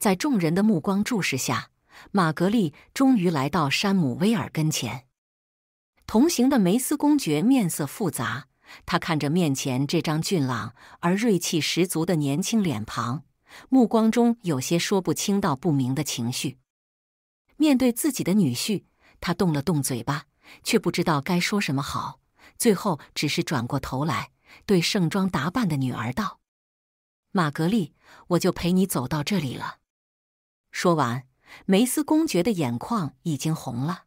在众人的目光注视下，玛格丽终于来到山姆威尔跟前。同行的梅斯公爵面色复杂，他看着面前这张俊朗而锐气十足的年轻脸庞，目光中有些说不清道不明的情绪。面对自己的女婿，他动了动嘴巴，却不知道该说什么好，最后只是转过头来对盛装打扮的女儿道：“玛格丽，我就陪你走到这里了。”说完，梅斯公爵的眼眶已经红了。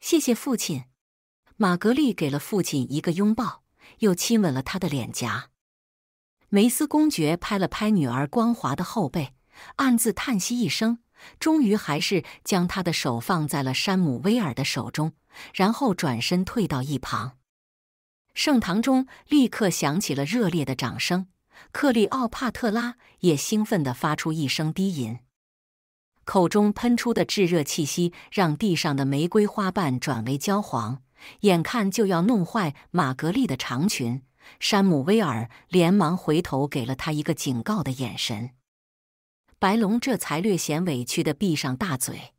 谢谢父亲，玛格丽给了父亲一个拥抱，又亲吻了他的脸颊。梅斯公爵拍了拍女儿光滑的后背，暗自叹息一声，终于还是将他的手放在了山姆威尔的手中，然后转身退到一旁。圣堂中立刻响起了热烈的掌声，克利奥帕特拉也兴奋地发出一声低吟。口中喷出的炙热气息，让地上的玫瑰花瓣转为焦黄，眼看就要弄坏玛格丽的长裙，山姆威尔连忙回头给了他一个警告的眼神。白龙这才略显委屈的闭上大嘴。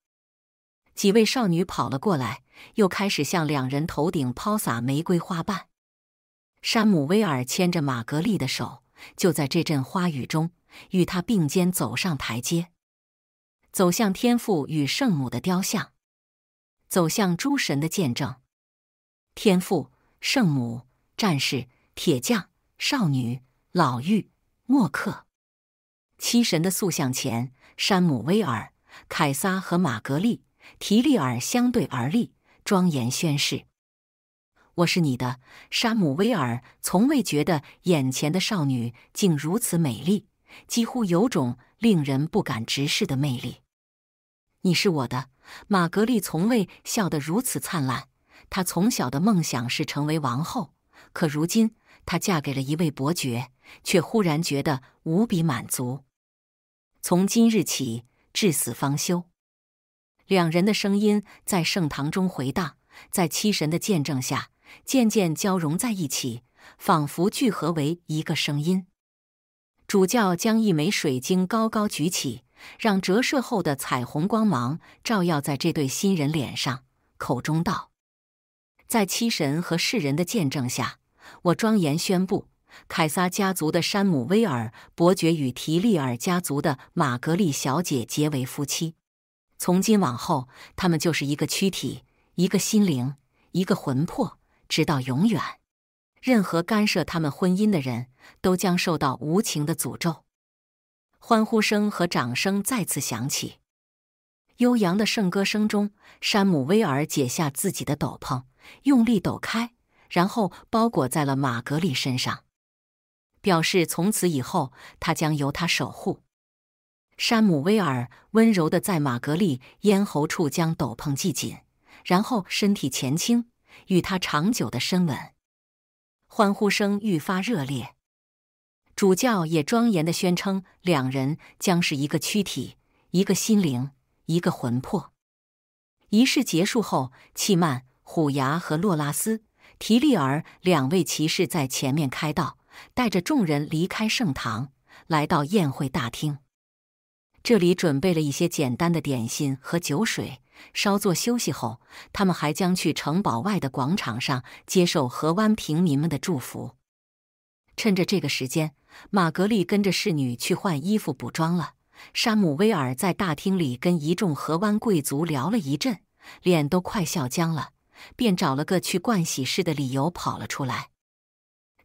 几位少女跑了过来，又开始向两人头顶抛洒玫瑰花瓣。山姆威尔牵着玛格丽的手，就在这阵花雨中，与她并肩走上台阶。走向天父与圣母的雕像，走向诸神的见证：天父、圣母、战士、铁匠、少女、老妪、墨客。七神的塑像前，山姆威尔、凯撒和玛格丽·提利尔相对而立，庄严宣誓：“我是你的。”山姆威尔从未觉得眼前的少女竟如此美丽，几乎有种令人不敢直视的魅力。你是我的，玛格丽从未笑得如此灿烂。她从小的梦想是成为王后，可如今她嫁给了一位伯爵，却忽然觉得无比满足。从今日起，至死方休。两人的声音在圣堂中回荡，在七神的见证下，渐渐交融在一起，仿佛聚合为一个声音。主教将一枚水晶高高举起。让折射后的彩虹光芒照耀在这对新人脸上，口中道：“在七神和世人的见证下，我庄严宣布，凯撒家族的山姆·威尔伯爵与提利尔家族的玛格丽小姐结为夫妻。从今往后，他们就是一个躯体，一个心灵，一个魂魄，直到永远。任何干涉他们婚姻的人都将受到无情的诅咒。”欢呼声和掌声再次响起，悠扬的圣歌声中，山姆威尔解下自己的斗篷，用力抖开，然后包裹在了玛格丽身上，表示从此以后他将由她守护。山姆威尔温柔的在玛格丽咽喉处将斗篷系紧，然后身体前倾，与她长久的深吻。欢呼声愈发热烈。主教也庄严的宣称，两人将是一个躯体，一个心灵，一个魂魄。仪式结束后，契曼、虎牙和洛拉斯·提利尔两位骑士在前面开道，带着众人离开圣堂，来到宴会大厅。这里准备了一些简单的点心和酒水，稍作休息后，他们还将去城堡外的广场上接受河湾平民们的祝福。趁着这个时间，玛格丽跟着侍女去换衣服、补妆了。山姆威尔在大厅里跟一众河湾贵族聊了一阵，脸都快笑僵了，便找了个去盥洗室的理由跑了出来。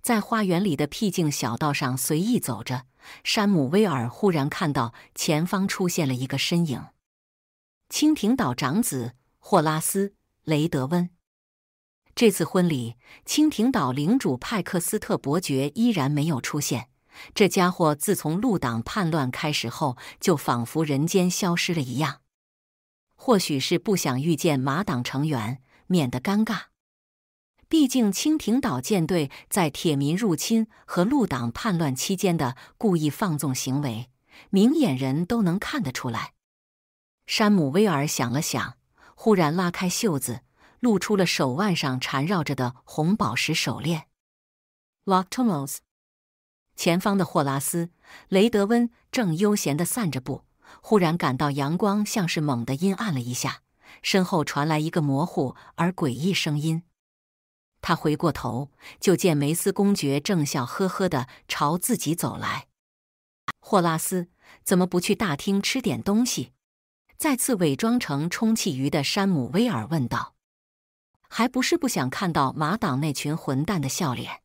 在花园里的僻静小道上随意走着，山姆威尔忽然看到前方出现了一个身影——蜻蜓岛长子霍拉斯·雷德温。这次婚礼，蜻蜓岛领主派克斯特伯爵依然没有出现。这家伙自从陆党叛乱开始后，就仿佛人间消失了一样。或许是不想遇见马党成员，免得尴尬。毕竟蜻蜓岛舰队在铁民入侵和陆党叛乱期间的故意放纵行为，明眼人都能看得出来。山姆威尔想了想，忽然拉开袖子。露出了手腕上缠绕着的红宝石手链。Lock t o m o s 前方的霍拉斯·雷德温正悠闲的散着步，忽然感到阳光像是猛地阴暗了一下，身后传来一个模糊而诡异声音。他回过头，就见梅斯公爵正笑呵呵的朝自己走来。霍拉斯，怎么不去大厅吃点东西？再次伪装成充气鱼的山姆·威尔问道。还不是不想看到马党那群混蛋的笑脸。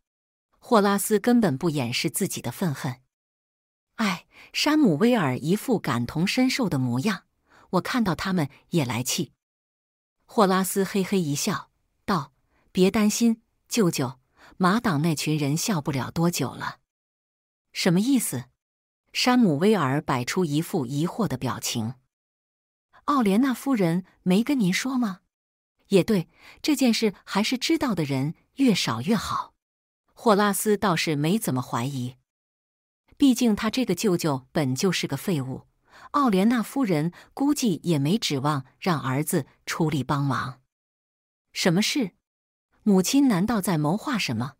霍拉斯根本不掩饰自己的愤恨。哎，山姆威尔一副感同身受的模样，我看到他们也来气。霍拉斯嘿嘿一笑，道：“别担心，舅舅，马党那群人笑不了多久了。”什么意思？山姆威尔摆出一副疑惑的表情。奥莲娜夫人没跟您说吗？也对，这件事还是知道的人越少越好。霍拉斯倒是没怎么怀疑，毕竟他这个舅舅本就是个废物，奥莲娜夫人估计也没指望让儿子出力帮忙。什么事？母亲难道在谋划什么？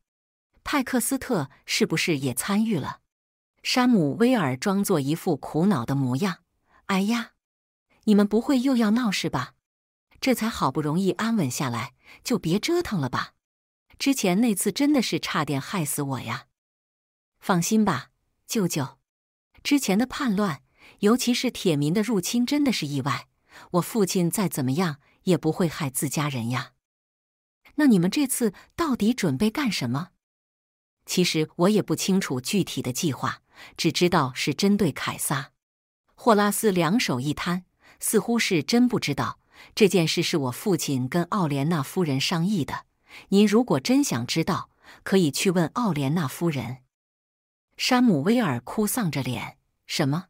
泰克斯特是不是也参与了？山姆威尔装作一副苦恼的模样：“哎呀，你们不会又要闹事吧？”这才好不容易安稳下来，就别折腾了吧。之前那次真的是差点害死我呀！放心吧，舅舅，之前的叛乱，尤其是铁民的入侵，真的是意外。我父亲再怎么样也不会害自家人呀。那你们这次到底准备干什么？其实我也不清楚具体的计划，只知道是针对凯撒。霍拉斯两手一摊，似乎是真不知道。这件事是我父亲跟奥莲娜夫人商议的。您如果真想知道，可以去问奥莲娜夫人。山姆威尔哭丧着脸：“什么？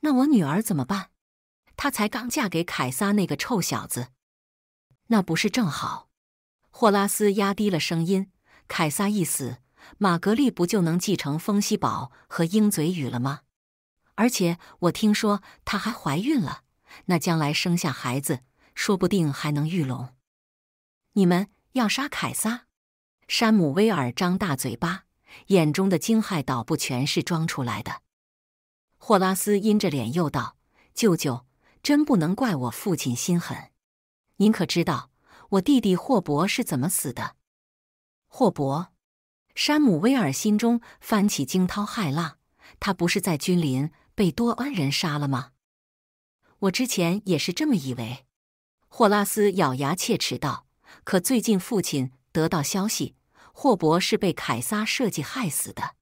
那我女儿怎么办？她才刚嫁给凯撒那个臭小子，那不是正好？”霍拉斯压低了声音：“凯撒一死，玛格丽不就能继承风息堡和鹰嘴雨了吗？而且我听说她还怀孕了，那将来生下孩子……”说不定还能遇龙。你们要杀凯撒？山姆威尔张大嘴巴，眼中的惊骇倒不全是装出来的。霍拉斯阴着脸又道：“舅舅，真不能怪我父亲心狠。您可知道我弟弟霍伯是怎么死的？”霍伯？山姆威尔心中翻起惊涛骇浪。他不是在君临被多恩人杀了吗？我之前也是这么以为。霍拉斯咬牙切齿道：“可最近父亲得到消息，霍伯是被凯撒设计害死的。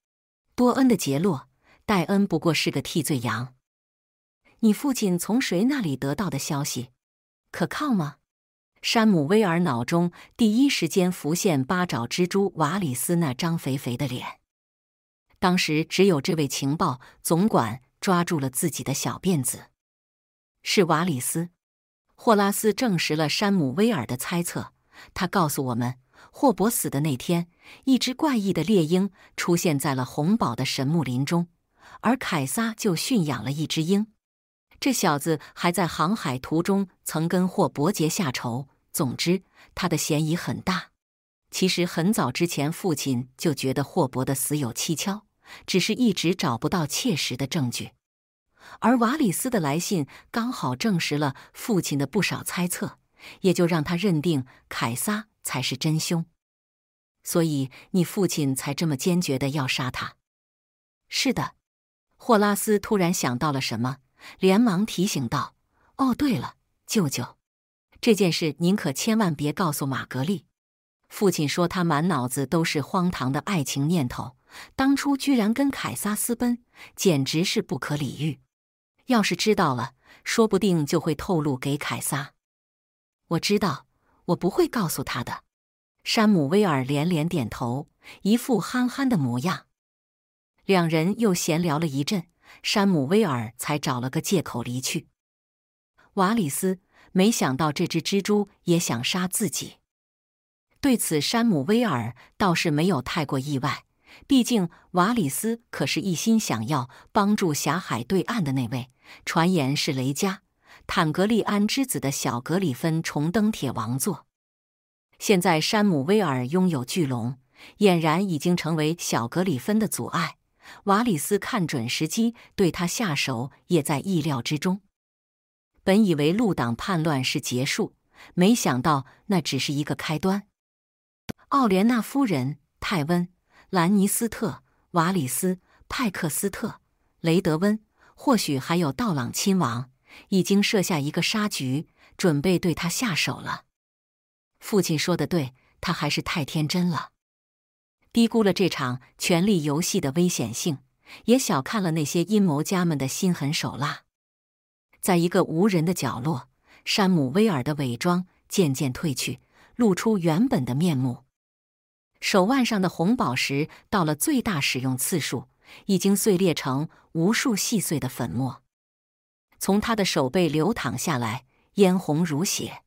多恩的杰洛戴恩不过是个替罪羊。你父亲从谁那里得到的消息，可靠吗？”山姆威尔脑中第一时间浮现八爪蜘蛛瓦里斯那张肥肥的脸。当时只有这位情报总管抓住了自己的小辫子，是瓦里斯。霍拉斯证实了山姆威尔的猜测。他告诉我们，霍伯死的那天，一只怪异的猎鹰出现在了红堡的神木林中，而凯撒就驯养了一只鹰。这小子还在航海途中曾跟霍伯杰下仇。总之，他的嫌疑很大。其实很早之前，父亲就觉得霍伯的死有蹊跷，只是一直找不到切实的证据。而瓦里斯的来信刚好证实了父亲的不少猜测，也就让他认定凯撒才是真凶。所以你父亲才这么坚决的要杀他。是的，霍拉斯突然想到了什么，连忙提醒道：“哦，对了，舅舅，这件事您可千万别告诉玛格丽。父亲说他满脑子都是荒唐的爱情念头，当初居然跟凯撒私奔，简直是不可理喻。”要是知道了，说不定就会透露给凯撒。我知道，我不会告诉他的。山姆威尔连连点头，一副憨憨的模样。两人又闲聊了一阵，山姆威尔才找了个借口离去。瓦里斯没想到，这只蜘蛛也想杀自己。对此，山姆威尔倒是没有太过意外，毕竟瓦里斯可是一心想要帮助狭海对岸的那位。传言是雷加坦格利安之子的小格里芬重登铁王座。现在山姆威尔拥有巨龙，俨然已经成为小格里芬的阻碍。瓦里斯看准时机对他下手，也在意料之中。本以为陆党叛乱是结束，没想到那只是一个开端。奥莲娜夫人、泰温、兰尼斯特、瓦里斯、派克斯特、雷德温。或许还有道朗亲王已经设下一个杀局，准备对他下手了。父亲说的对，他还是太天真了，低估了这场权力游戏的危险性，也小看了那些阴谋家们的心狠手辣。在一个无人的角落，山姆威尔的伪装渐渐褪去，露出原本的面目。手腕上的红宝石到了最大使用次数。已经碎裂成无数细碎的粉末，从他的手背流淌下来，嫣红如血。